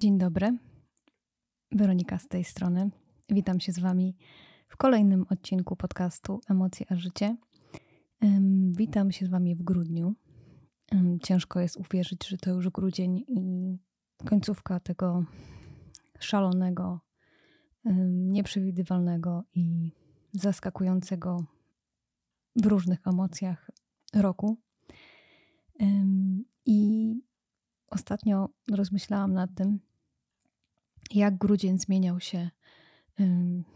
Dzień dobry. Weronika z tej strony. Witam się z Wami w kolejnym odcinku podcastu Emocje a Życie. Witam się z Wami w grudniu. Ciężko jest uwierzyć, że to już grudzień i końcówka tego szalonego, nieprzewidywalnego i zaskakującego w różnych emocjach roku. I ostatnio rozmyślałam nad tym, jak grudzień zmieniał się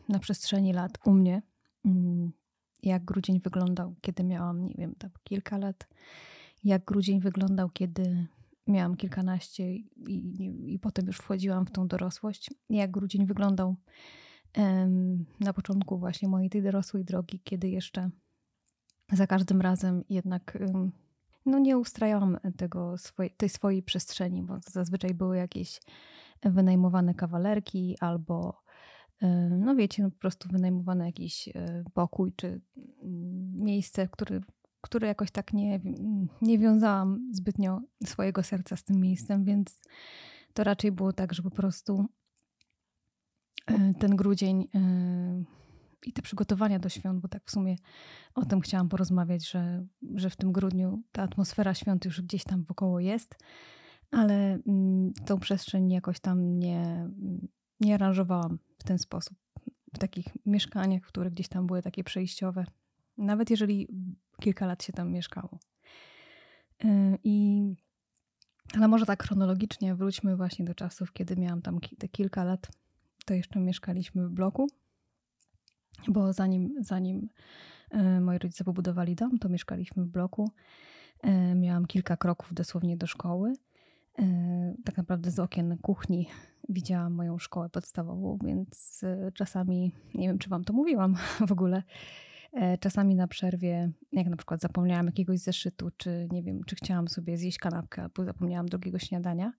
na przestrzeni lat u mnie, jak grudzień wyglądał, kiedy miałam, nie wiem, tam kilka lat, jak grudzień wyglądał, kiedy miałam kilkanaście i, i, i potem już wchodziłam w tą dorosłość, jak grudzień wyglądał na początku właśnie mojej tej dorosłej drogi, kiedy jeszcze za każdym razem jednak no nie ustrajałam tego tej swojej przestrzeni, bo zazwyczaj były jakieś wynajmowane kawalerki albo, e, no wiecie, no po prostu wynajmowany jakiś e, pokój czy mm, miejsce, który, które jakoś tak nie, nie wiązałam zbytnio swojego serca z tym miejscem, więc to raczej było tak, że po prostu e, ten grudzień i te przygotowania do świąt, bo tak w sumie o tym chciałam porozmawiać, że, że w tym grudniu ta atmosfera świąt już gdzieś tam wokoło jest ale mm, tą przestrzeń jakoś tam nie, nie aranżowałam w ten sposób. W takich mieszkaniach, które gdzieś tam były takie przejściowe, nawet jeżeli kilka lat się tam mieszkało. E, I, ale może tak chronologicznie wróćmy właśnie do czasów, kiedy miałam tam te kilka lat, to jeszcze mieszkaliśmy w bloku, bo zanim, zanim e, moi rodzice pobudowali dom, to mieszkaliśmy w bloku. E, miałam kilka kroków dosłownie do szkoły. Yy, tak naprawdę z okien kuchni widziałam moją szkołę podstawową, więc yy, czasami, nie wiem czy wam to mówiłam w ogóle, yy, czasami na przerwie, jak na przykład zapomniałam jakiegoś zeszytu, czy nie wiem, czy chciałam sobie zjeść kanapkę, albo zapomniałam drugiego śniadania,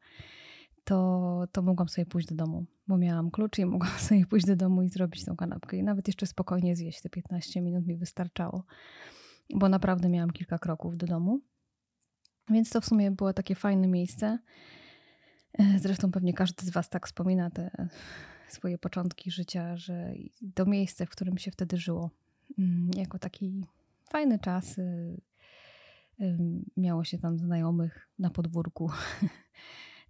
to, to mogłam sobie pójść do domu, bo miałam klucz i mogłam sobie pójść do domu i zrobić tą kanapkę. I nawet jeszcze spokojnie zjeść, te 15 minut mi wystarczało, bo naprawdę miałam kilka kroków do domu. Więc to w sumie było takie fajne miejsce. E, zresztą pewnie każdy z Was tak wspomina te swoje początki życia, że to miejsce, w którym się wtedy żyło, mm, jako taki fajny czas. Y, miało się tam znajomych na podwórku,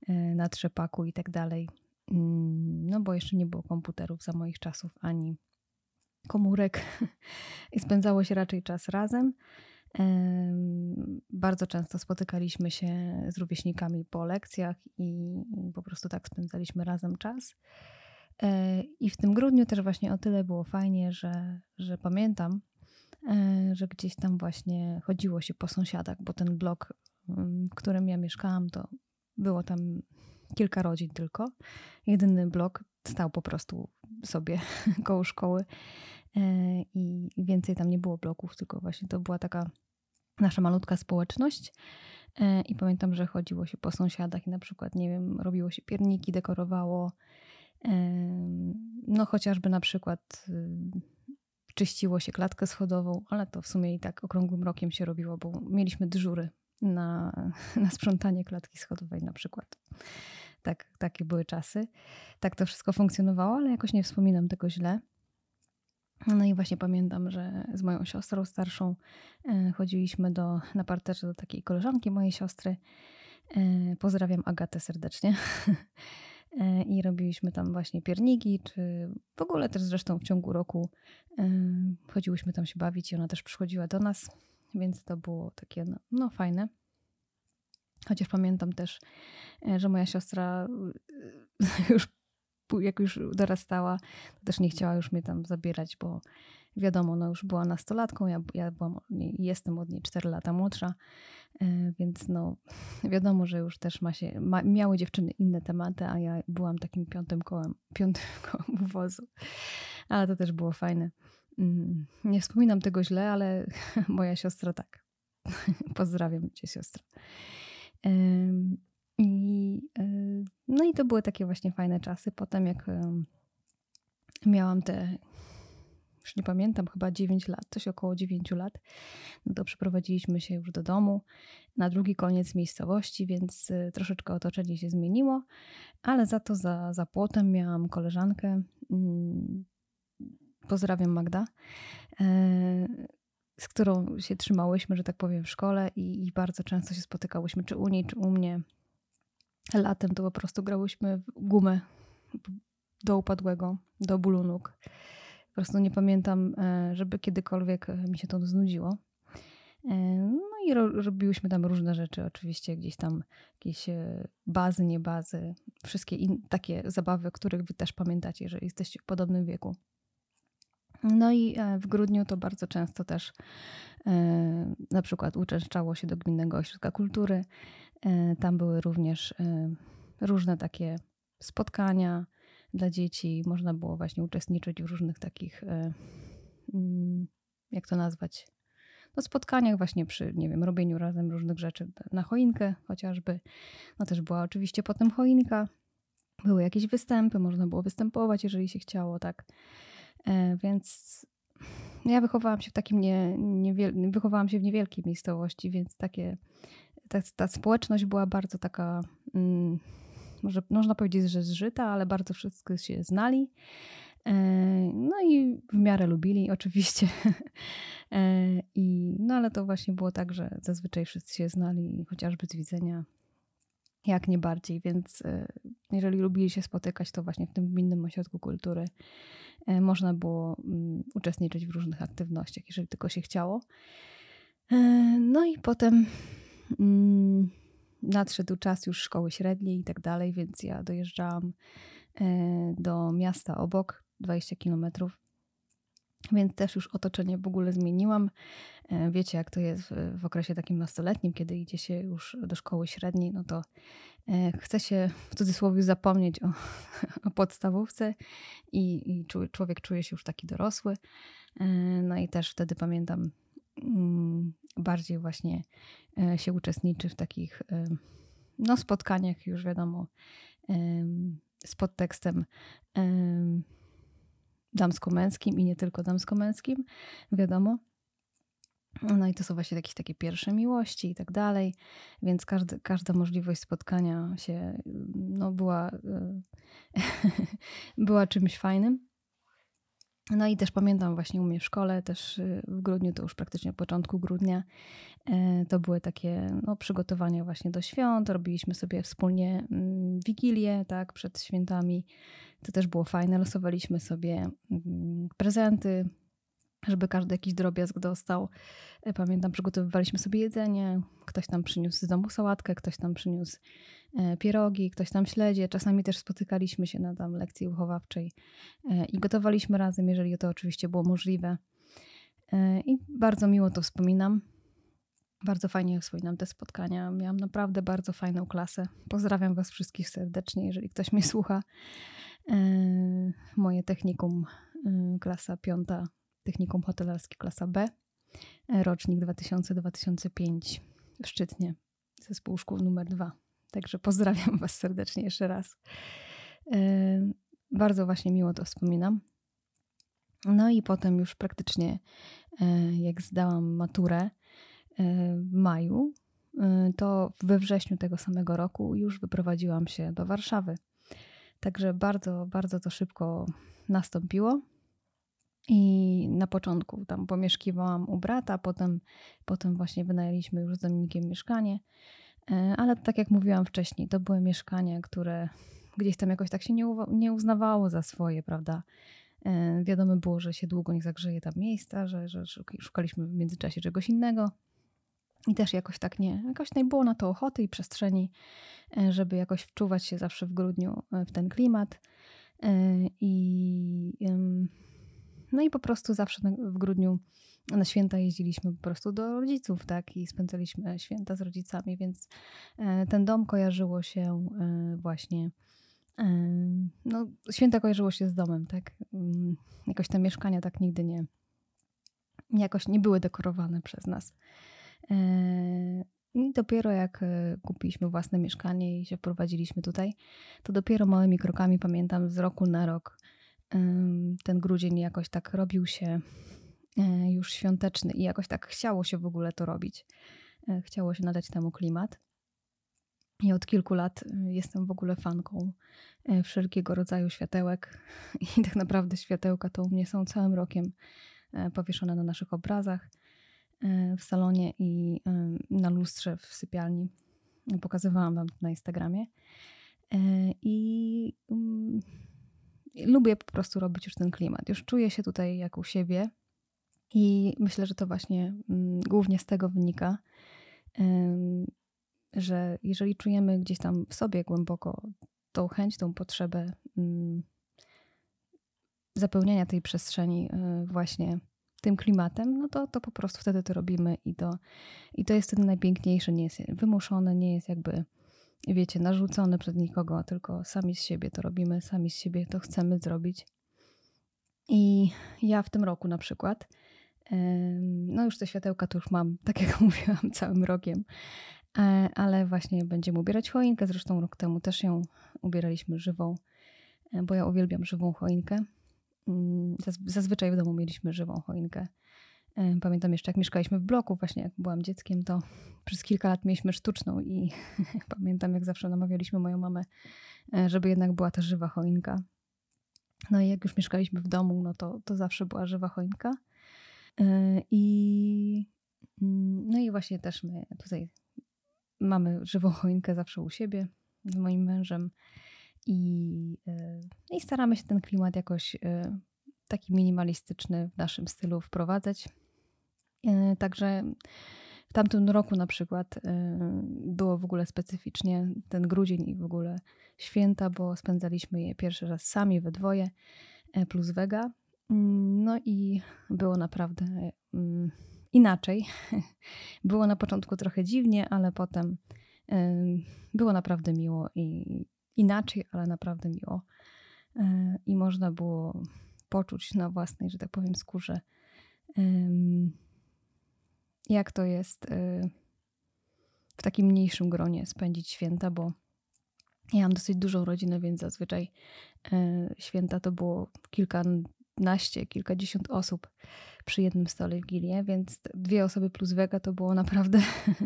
e, na trzepaku i tak dalej. Mm, no bo jeszcze nie było komputerów za moich czasów ani komórek i spędzało się raczej czas razem. Bardzo często spotykaliśmy się z rówieśnikami po lekcjach i po prostu tak spędzaliśmy razem czas. E, I w tym grudniu też właśnie o tyle było fajnie, że, że pamiętam, e, że gdzieś tam właśnie chodziło się po sąsiadach, bo ten blok, mm, w którym ja mieszkałam, to było tam kilka rodzin tylko. Jedyny blok stał po prostu sobie koło szkoły e, i więcej tam nie było bloków, tylko właśnie to była taka nasza malutka społeczność. E, I pamiętam, że chodziło się po sąsiadach i na przykład, nie wiem, robiło się pierniki, dekorowało. E, no chociażby na przykład y, czyściło się klatkę schodową, ale to w sumie i tak okrągłym rokiem się robiło, bo mieliśmy dyżury na, na sprzątanie klatki schodowej na przykład. Tak, takie były czasy. Tak to wszystko funkcjonowało, ale jakoś nie wspominam tego źle. No i właśnie pamiętam, że z moją siostrą starszą e, chodziliśmy do, na parterze do takiej koleżanki mojej siostry. E, pozdrawiam Agatę serdecznie. E, I robiliśmy tam właśnie pierniki, czy w ogóle też zresztą w ciągu roku chodziłyśmy tam się bawić i ona też przychodziła do nas, więc to było takie no, no fajne. Chociaż pamiętam też, że moja siostra już jak już dorastała, to też nie chciała już mnie tam zabierać, bo wiadomo, no już była nastolatką, ja, ja byłam, jestem od niej 4 lata młodsza, e, więc no wiadomo, że już też ma się, ma, miały dziewczyny inne tematy, a ja byłam takim piątym kołem, piątym kołem wozu. Ale to też było fajne. Mm, nie wspominam tego źle, ale moja siostra tak. Pozdrawiam cię, siostra. I, y, no i to były takie właśnie fajne czasy. Potem jak y, miałam te, już nie pamiętam, chyba 9 lat, coś około 9 lat, no to przeprowadziliśmy się już do domu na drugi koniec miejscowości, więc y, troszeczkę otoczenie się zmieniło, ale za to za, za płotem miałam koleżankę, mm, pozdrawiam Magda, z którą się trzymałyśmy, że tak powiem, w szkole i, i bardzo często się spotykałyśmy, czy u niej, czy u mnie Latem to po prostu grałyśmy w gumę do upadłego, do bólu nóg. Po prostu nie pamiętam, e, żeby kiedykolwiek e, mi się to znudziło. E, no i ro robiłyśmy tam różne rzeczy, oczywiście gdzieś tam jakieś bazy, nie bazy, wszystkie takie zabawy, których wy też pamiętacie, że jesteście w podobnym wieku. No i w grudniu to bardzo często też na przykład uczęszczało się do Gminnego Ośrodka Kultury, E, tam były również e, różne takie spotkania dla dzieci. Można było właśnie uczestniczyć w różnych takich, e, mm, jak to nazwać, no spotkaniach właśnie przy, nie wiem, robieniu razem różnych rzeczy na choinkę chociażby. No też była oczywiście potem choinka. Były jakieś występy, można było występować, jeżeli się chciało, tak. Więc ja wychowałam się w takim nie, niewiel, wychowałam się w niewielkiej miejscowości, więc takie ta, ta społeczność była bardzo taka, mm, może można powiedzieć, że zżyta, ale bardzo wszyscy się znali. E, no i w miarę lubili oczywiście. E, I, no ale to właśnie było tak, że zazwyczaj wszyscy się znali, chociażby z widzenia, jak nie bardziej. Więc e, jeżeli lubili się spotykać, to właśnie w tym gminnym ośrodku kultury można było mm, uczestniczyć w różnych aktywnościach, jeżeli tylko się chciało. No i potem Mm, nadszedł czas już szkoły średniej i tak dalej, więc ja dojeżdżałam e, do miasta obok, 20 kilometrów. Więc też już otoczenie w ogóle zmieniłam. E, wiecie, jak to jest w okresie takim nastoletnim, kiedy idzie się już do szkoły średniej, no to e, chce się w cudzysłowie zapomnieć o, o podstawówce i, i człowiek czuje się już taki dorosły. No i też wtedy pamiętam, Mm, bardziej właśnie e, się uczestniczy w takich e, no, spotkaniach, już wiadomo, z podtekstem damsko-męskim i nie tylko damsko-męskim, wiadomo. No i to są właśnie jakieś takie pierwsze miłości i tak dalej, więc każdy, każda możliwość spotkania się no, była, e, była czymś fajnym. No i też pamiętam właśnie u mnie w szkole, też y, w grudniu, to już praktycznie początku grudnia, e, to były takie no, przygotowania właśnie do świąt. Robiliśmy sobie wspólnie mm, wigilię, tak, przed świętami. To też było fajne. Losowaliśmy sobie mm, prezenty, żeby każdy jakiś drobiazg dostał. E, pamiętam, przygotowywaliśmy sobie jedzenie, ktoś tam przyniósł z domu sałatkę, ktoś tam przyniósł e, pierogi, ktoś tam śledzie. Czasami też spotykaliśmy się na tam lekcji uchowawczej e, i gotowaliśmy razem, jeżeli to oczywiście było możliwe. I bardzo miło to wspominam. Bardzo fajnie wspominam te spotkania. Miałam naprawdę bardzo fajną klasę. Pozdrawiam Was wszystkich serdecznie, jeżeli ktoś mnie słucha. Moje technikum, klasa piąta Technikum Hotelarskie Klasa B, e, rocznik 2000-2005 w Szczytnie, zespół szkół numer dwa Także pozdrawiam Was serdecznie jeszcze raz. E, bardzo właśnie miło to wspominam. No i potem już praktycznie, e, jak zdałam maturę w maju, to we wrześniu tego samego roku już wyprowadziłam się do Warszawy. Także bardzo, bardzo to szybko nastąpiło. I na początku tam pomieszkiwałam u brata, potem, potem właśnie wynajęliśmy już z Dominikiem mieszkanie. E, ale tak jak mówiłam wcześniej, to były mieszkania, które gdzieś tam jakoś tak się nie, nie uznawało za swoje, prawda? E, wiadomo było, że się długo nie zagrzeje tam miejsca, że, że szukaliśmy w międzyczasie czegoś innego. I też jakoś tak nie, jakoś nie było na to ochoty i przestrzeni, e, żeby jakoś wczuwać się zawsze w grudniu w ten klimat. I no i po prostu zawsze w grudniu na święta jeździliśmy po prostu do rodziców, tak, i spędzaliśmy święta z rodzicami, więc e, ten dom kojarzyło się e, właśnie. E, no, święta kojarzyło się z domem, tak? Mm, jakoś te mieszkania tak nigdy nie, jakoś nie były dekorowane przez nas. I dopiero jak kupiliśmy własne mieszkanie i się wprowadziliśmy tutaj, to dopiero małymi krokami, pamiętam, z roku na rok ten grudzień jakoś tak robił się e, już świąteczny i jakoś tak chciało się w ogóle to robić. E, chciało się nadać temu klimat. I od kilku lat e, jestem w ogóle fanką wszelkiego rodzaju światełek. I tak naprawdę światełka to u mnie są całym rokiem powieszone na naszych obrazach w salonie i na lustrze w sypialni. Pokazywałam wam na Instagramie. I mm, lubię po prostu robić już ten klimat. Już czuję się tutaj jak u siebie i myślę, że to właśnie mm, głównie z tego wynika, że jeżeli czujemy gdzieś tam w sobie głęboko tą chęć, tą potrzebę mm, zapełniania tej przestrzeni e, właśnie tym klimatem, no to, to po prostu wtedy to robimy i to, i to jest wtedy najpiękniejsze. Nie jest wymuszone, nie jest jakby wiecie, narzucone przed nikogo, tylko sami z siebie to robimy, sami z siebie to chcemy zrobić. I ja w tym roku na przykład, no już te światełka to już mam, tak jak mówiłam, całym rokiem, e, ale właśnie będziemy ubierać choinkę. Zresztą rok temu też ją ubieraliśmy żywą, e, bo ja uwielbiam żywą choinkę. Mm, zazwyczaj w domu mieliśmy żywą choinkę Pamiętam jeszcze, jak mieszkaliśmy w bloku, właśnie jak byłam dzieckiem, to przez kilka lat mieliśmy sztuczną i pamiętam, jak zawsze namawialiśmy moją mamę, e, żeby jednak była ta żywa choinka. No i jak już mieszkaliśmy w domu, no to, to zawsze była żywa choinka. E, I mm, no i właśnie też my tutaj mamy żywą choinkę zawsze u siebie z moim mężem i, e, no i staramy się ten klimat jakoś taki minimalistyczny w naszym stylu wprowadzać. E, także w tamtym roku na przykład e, było w ogóle specyficznie ten grudzień i w ogóle święta, bo spędzaliśmy je pierwszy raz sami we dwoje e, plus Vega. Mm, no i było naprawdę mm, inaczej. Było na początku trochę dziwnie, ale potem było naprawdę miło i inaczej, ale naprawdę miło. I można było poczuć na własnej, że tak powiem, skórze jak to jest y, w takim mniejszym gronie spędzić święta, bo ja mam dosyć dużą rodzinę, więc zazwyczaj y, święta to było kilkanaście, kilkadziesiąt osób przy jednym stole w Gilię, więc dwie osoby plus wega to było naprawdę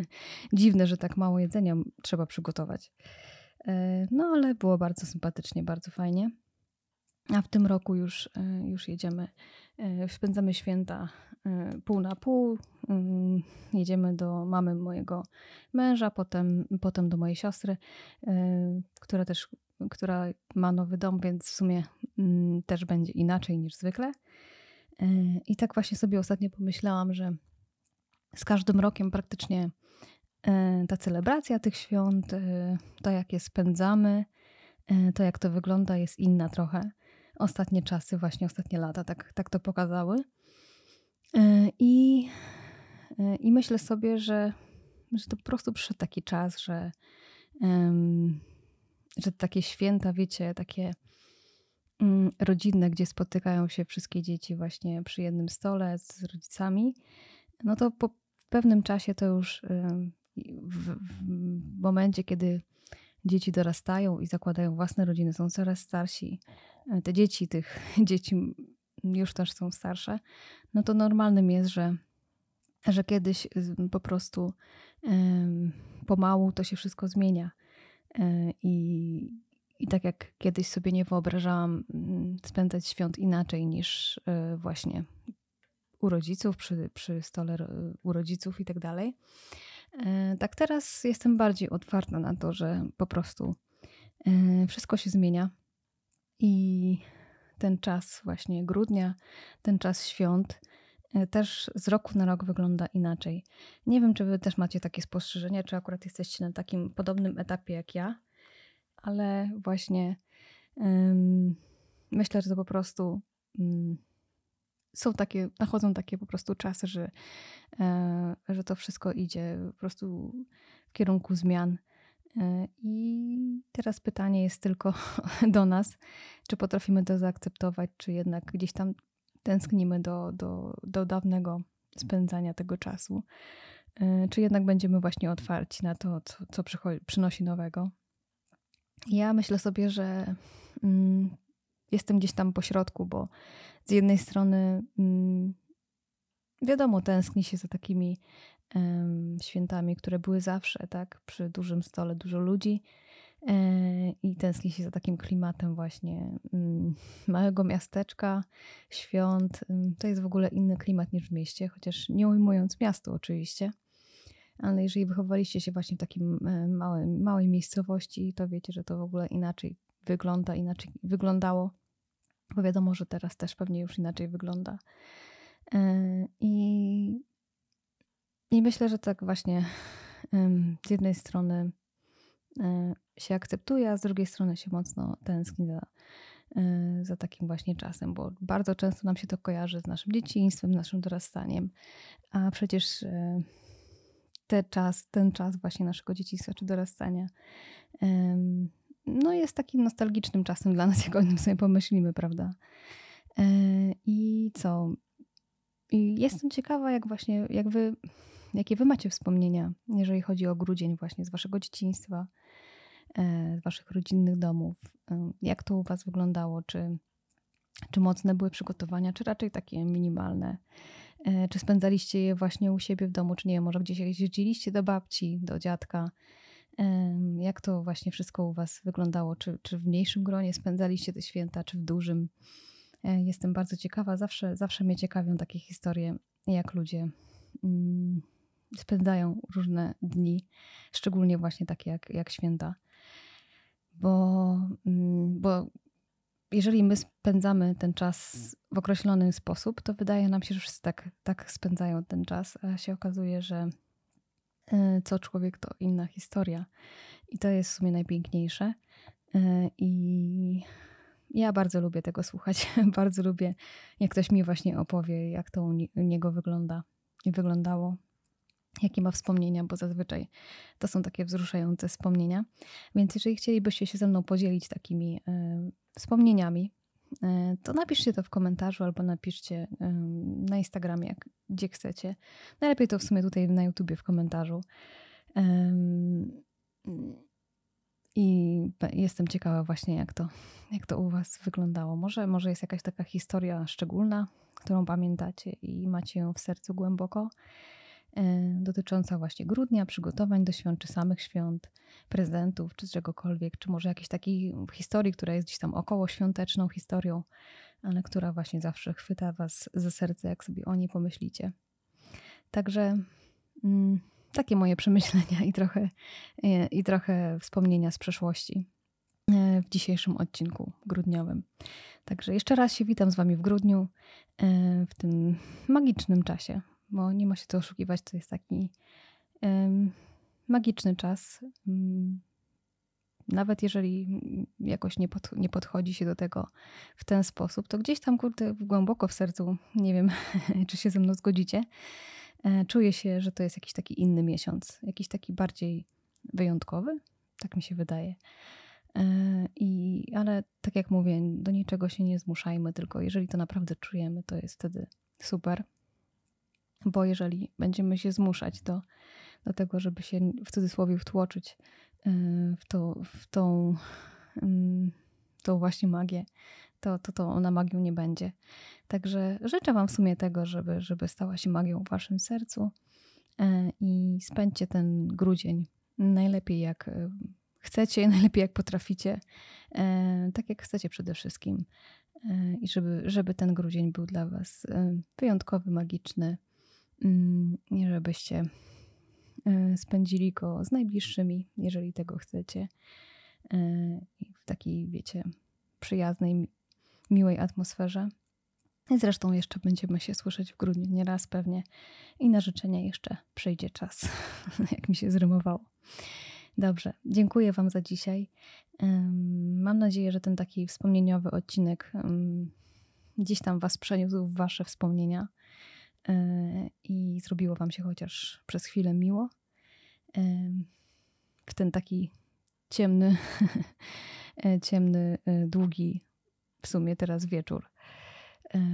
dziwne, że tak mało jedzenia trzeba przygotować. Y, no ale było bardzo sympatycznie, bardzo fajnie. A w tym roku już, już jedziemy E, spędzamy święta e, pół na pół. Mm, jedziemy do mamy mojego męża, potem, potem do mojej siostry, e, która też która ma nowy dom, więc w sumie mm, też będzie inaczej niż zwykle. I tak właśnie sobie ostatnio pomyślałam, że z każdym rokiem praktycznie ta celebracja tych świąt, to jak je spędzamy, to jak to wygląda, jest inna trochę ostatnie czasy, właśnie ostatnie lata tak, tak to pokazały. E, I, e, I myślę sobie, że, że to po prostu przyszedł taki czas, że, że takie święta, wiecie, takie mm, rodzinne, gdzie spotykają się wszystkie dzieci właśnie przy jednym stole z rodzicami, no to po pewnym czasie to już e, w, w momencie, kiedy dzieci dorastają i zakładają własne rodziny, są coraz starsi, E, te dzieci, tych dzieci już też są starsze, no to normalnym jest, że, że kiedyś y, po prostu pomału to się wszystko zmienia. E, I, I tak jak kiedyś sobie nie wyobrażałam mm, spędzać świąt inaczej niż e, właśnie u rodziców, przy, przy stole u rodziców i tak dalej. Tak teraz jestem bardziej otwarta na to, że po prostu wszystko się zmienia i ten czas właśnie grudnia, ten czas świąt e, też z roku na rok wygląda inaczej. Nie wiem, czy wy też macie takie spostrzeżenia, czy akurat jesteście na takim podobnym etapie jak ja, ale właśnie um, myślę, że to po prostu um, są takie, nachodzą takie po prostu czasy, że, e, że to wszystko idzie po prostu w kierunku zmian E, I teraz pytanie jest tylko do nas, czy potrafimy to zaakceptować, czy jednak gdzieś tam tęsknimy do, do, do dawnego spędzania tego czasu, e, czy jednak będziemy właśnie otwarci na to, co, co przynosi nowego. Ja myślę sobie, że mm, jestem gdzieś tam po środku, bo z jednej strony mm, wiadomo, tęskni się za takimi świętami, które były zawsze, tak? Przy dużym stole dużo ludzi e, i tęskni się za takim klimatem właśnie mm, małego miasteczka, świąt. To jest w ogóle inny klimat niż w mieście, chociaż nie ujmując miastu oczywiście. Ale jeżeli wychowaliście się właśnie w takim e, małej miejscowości, to wiecie, że to w ogóle inaczej wygląda, inaczej wyglądało. Bo wiadomo, że teraz też pewnie już inaczej wygląda. E, I i myślę, że tak właśnie z jednej strony e, się akceptuje, a z drugiej strony się mocno tęskni za, e, za takim właśnie czasem, bo bardzo często nam się to kojarzy z naszym dzieciństwem, naszym dorastaniem, a przecież e, te czas, ten czas właśnie naszego dzieciństwa czy dorastania no jest takim nostalgicznym czasem dla nas, jak o nim sobie pomyślimy, prawda? I co? I jestem ciekawa, jak właśnie, jak wy Jakie wy macie wspomnienia, jeżeli chodzi o grudzień właśnie z waszego dzieciństwa, e, z waszych rodzinnych domów? E, jak to u was wyglądało? Czy, czy mocne były przygotowania, czy raczej takie minimalne? E, czy spędzaliście je właśnie u siebie w domu, czy nie może gdzieś jeździliście do babci, do dziadka? Jak to właśnie wszystko u Was wyglądało? Czy, czy w mniejszym gronie spędzaliście te święta, czy w dużym? Jestem bardzo ciekawa. Zawsze, zawsze mnie ciekawią takie historie, jak ludzie mm, spędzają różne dni, szczególnie właśnie takie jak, jak święta. Bo, mm, bo jeżeli my spędzamy ten czas w określony sposób, to wydaje nam się, że wszyscy tak, tak spędzają ten czas, a się okazuje, że e, co człowiek to inna historia. I to jest w sumie najpiękniejsze. E, I ja bardzo lubię tego słuchać. bardzo lubię, jak ktoś mi właśnie opowie, jak to u niego wygląda nie wyglądało jakie ma wspomnienia, bo zazwyczaj to są takie wzruszające wspomnienia. Więc jeżeli chcielibyście się ze mną podzielić takimi y, wspomnieniami, y, to napiszcie to w komentarzu albo napiszcie y, na Instagramie, jak, gdzie chcecie. Najlepiej to w sumie tutaj na YouTubie w komentarzu. I jestem ciekawa właśnie, jak to, jak to u Was wyglądało. Może, może jest jakaś taka historia szczególna, którą pamiętacie i macie ją w sercu głęboko. E, dotycząca właśnie grudnia, przygotowań do świąt, czy samych świąt, prezentów, czy czegokolwiek, czy może jakiejś takiej historii, która jest gdzieś tam około świąteczną historią, ale która właśnie zawsze chwyta Was za serce, jak sobie o niej pomyślicie. Także mm, takie moje przemyślenia i trochę, e, i trochę wspomnienia z przeszłości e, w dzisiejszym odcinku grudniowym. Także jeszcze raz się witam z Wami w grudniu, w tym magicznym czasie, bo nie ma się co oszukiwać, to jest taki um, magiczny czas. Um, nawet jeżeli jakoś nie, pod, nie podchodzi się do tego w ten sposób, to gdzieś tam, kurde, głęboko w sercu, nie wiem, czy się ze mną zgodzicie, e, czuję się, że to jest jakiś taki inny miesiąc, jakiś taki bardziej wyjątkowy, tak mi się wydaje. E, I, ale tak jak mówię, do niczego się nie zmuszajmy, tylko jeżeli to naprawdę czujemy, to jest wtedy super. Bo jeżeli będziemy się zmuszać do, do tego, żeby się w cudzysłowie wtłoczyć y, w, to, w tą, mm, tą właśnie magię, to, to, to ona magią nie będzie. Także życzę Wam w sumie tego, żeby, żeby stała się magią w Waszym sercu e, i spędźcie ten grudzień najlepiej jak e, chcecie, najlepiej jak potraficie, e, tak jak chcecie przede wszystkim. I żeby, żeby ten grudzień był dla Was wyjątkowy, magiczny Mm, żebyście e, spędzili go z najbliższymi, jeżeli tego chcecie. E, w takiej, wiecie, przyjaznej, miłej atmosferze. Zresztą jeszcze będziemy się słyszeć w grudniu nieraz pewnie i na życzenia jeszcze przyjdzie czas, jak mi się zrymowało. Dobrze, dziękuję Wam za dzisiaj. Mam nadzieję, że ten taki wspomnieniowy odcinek gdzieś tam Was przeniósł w Wasze wspomnienia. E, i zrobiło Wam się chociaż przez chwilę miło. E, w ten taki ciemny, e, ciemny, długi w sumie teraz wieczór,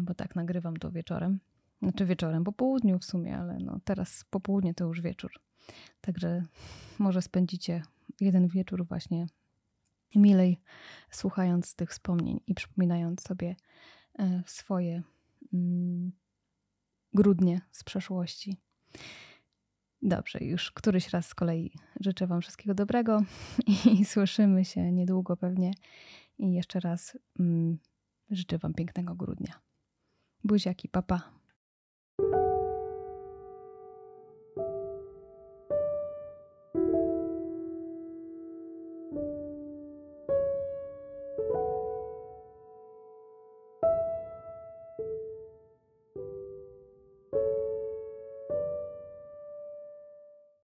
bo tak nagrywam to wieczorem. Znaczy wieczorem po południu w sumie, ale no teraz po południu to już wieczór. Także może spędzicie jeden wieczór właśnie milej słuchając tych wspomnień i przypominając sobie swoje. Mm, grudnie z przeszłości. Dobrze, już któryś raz z kolei życzę Wam wszystkiego dobrego i słyszymy się niedługo pewnie. I jeszcze raz mm, życzę Wam pięknego grudnia. Buziaki, papa. Pa.